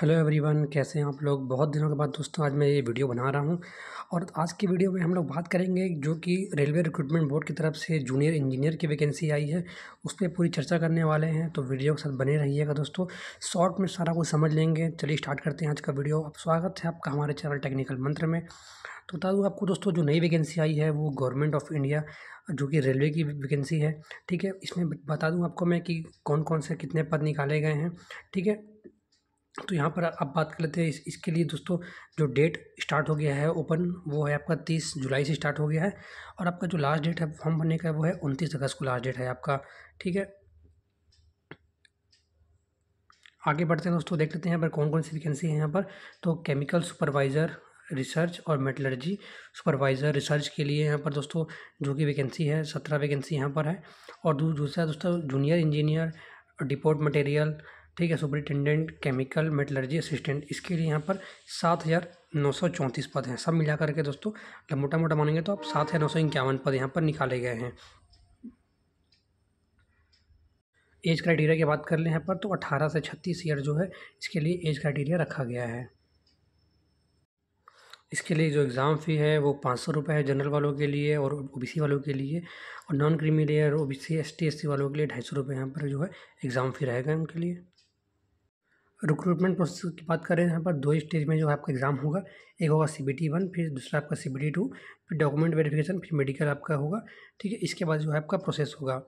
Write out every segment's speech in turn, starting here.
hello everyone कैसे हैं आप लोग बहुत दिनों के बाद दोस्तों आज मैं ये वीडियो बना रहा हूँ और आज की वीडियो में हम लोग बात करेंगे जो कि रेलवे रिक्रूटमेंट बोर्ड की तरफ से जूनियर इंजीनियर की वैकेंसी आई है उस पर पूरी चर्चा करने वाले हैं तो वीडियो के साथ बने रहिएगा दोस्तों शॉर्ट में सारा कुछ समझ लेंगे चलिए स्टार्ट करते हैं आज का वीडियो आप स्वागत है आपका हमारे चैनल टेक्निकल मंत्र में तो बता दूँ आपको दोस्तों जो नई वैकेंसी आई है वो गवर्नमेंट ऑफ इंडिया जो कि रेलवे की वैकेंसी है ठीक है इसमें बता दूँ आपको मैं कि कौन कौन से कितने पद निकाले गए हैं ठीक है तो यहाँ पर अब बात कर लेते हैं इस इसके लिए दोस्तों जो डेट स्टार्ट हो गया है ओपन वो है आपका तीस जुलाई से स्टार्ट हो गया है और आपका जो लास्ट डेट है फॉर्म भरने का वो है उनतीस अगस्त को लास्ट डेट है आपका ठीक है आगे बढ़ते हैं दोस्तों देख लेते हैं यहाँ पर कौन कौन सी वैकेंसी है यहाँ पर तो केमिकल सुपरवाइज़र रिसर्च और मेटलर्जी सुपरवाइज़र रिसर्च के लिए यहाँ पर दोस्तों जो कि वैकेंसी है सत्रह वैकेंसी यहाँ पर है और दूसरा दोस्तों जूनियर इंजीनियर डिपोर्ट मटेरियल ठीक है सुपरिटेंडेंट केमिकल मेटलर्जी असिस्टेंट इसके लिए यहाँ पर सात हज़ार नौ सौ चौंतीस पद हैं सब मिला करके दोस्तों मतलब मोटा मोटा मानेंगे तो आप सात हज़ार नौ सौ इक्यावन पद यहाँ पर निकाले गए हैं एज क्राइटेरिया की बात कर लें यहाँ पर तो अठारह से छत्तीस ईयर जो है इसके लिए एज क्राइटेरिया रखा गया है इसके लिए जो एग्ज़ाम फ़ी है वो पाँच सौ रुपये है जनरल वालों के लिए और ओबीसी वालों के लिए और non creamy layer O B C S वालों के लिए ढाई सौ रुपये यहाँ पर जो है एग्ज़ाम फ़ी रहेगा उनके लिए रिक्रूटमेंट प्रोसेस की बात करें यहाँ पर दो स्टेज में जो है आपका एग्ज़ाम होगा एक होगा सी बी टी वन फिर दूसरा आपका सी बी टी टू फिर डॉक्यूमेंट वेरिफिकेशन फिर मेडिकल आपका होगा ठीक है इसके बाद जो है आपका प्रोसेस होगा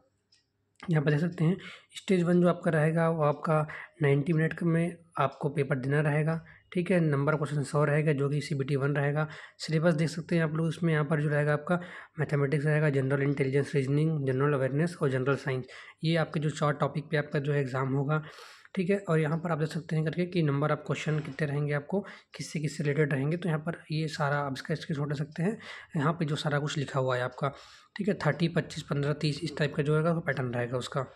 यहाँ पर देख सकते हैं स्टेज वन जो आपका रहेगा वो आपका नाइन्टी मिनट में आपको पेपर देना रहेगा ठीक है नंबर क्वेश्चन सौ रहेगा जो कि सी बी टी वन रहेगा सिलेबस देख सकते हैं आप लोग इसमें यहाँ पर जो रहेगा आपका मैथमेटिक्स रहेगा general intelligence reasoning general awareness और जनरल साइंस ये आपके जो चार टॉपिक पे आपका जो है एग्ज़ाम होगा ठीक है और यहाँ पर आप देख सकते हैं करके कि नंबर आप क्वेश्चन कितने रहेंगे आपको किससे किससे रिलेटेड रहेंगे तो यहाँ पर ये सारा आप इसका स्क्रीन ले सकते हैं यहाँ पर जो सारा कुछ लिखा हुआ है आपका ठीक है थर्टी पच्चीस पंद्रह तीस इस टाइप का जो वो पैटर्न रहेगा उसका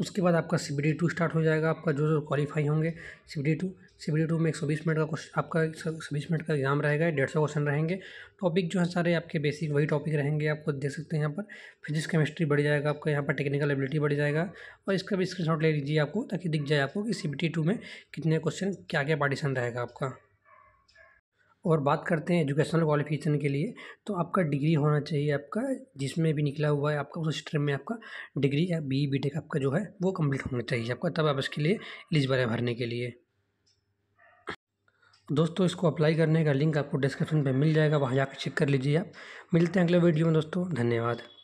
उसके बाद आपका C B D two start हो जाएगा आपका जो जो क्वालिफाई होंगे C B D two C B D two में एक सौ बीस मिनट का क्वेश्चन आपका एक सौ बीस मिनट का एग्जाम रहेगा डेढ़ सौ क्वेश्चन रहेंगे टॉपिक जो है सारे आपके बेसिक वही टॉपिक रहेंगे आपको देख सकते हैं यहाँ पर फिजिक्स केमिस्ट्री बढ़ जाएगा आपका यहाँ पर टेक्निकल एबिलिटी बढ़ जाएगा और इसका भी स्क्रीनशॉट ले लीजिए आपको ताकि दिख जाए आपको कि सी बी टी टू में कितने क्वेश्चन क्या क्या पार्टीशन रहेगा आपका और बात करते हैं एजुकेशनल क्वालिफिकेशन के लिए तो आपका डिग्री होना चाहिए आपका जिसमें भी निकला हुआ है आपका उस स्ट्रीम में आपका डिग्री या बी बी टेक आपका जो है वो कंप्लीट होना चाहिए आपका तब आप इसके लिए एलिजिबल है भरने के लिए दोस्तों इसको अप्लाई करने का लिंक आपको डिस्क्रिप्शन पर मिल जाएगा वहाँ जाकर चेक कर लीजिए आप मिलते हैं अगले वीडियो में दोस्तों धन्यवाद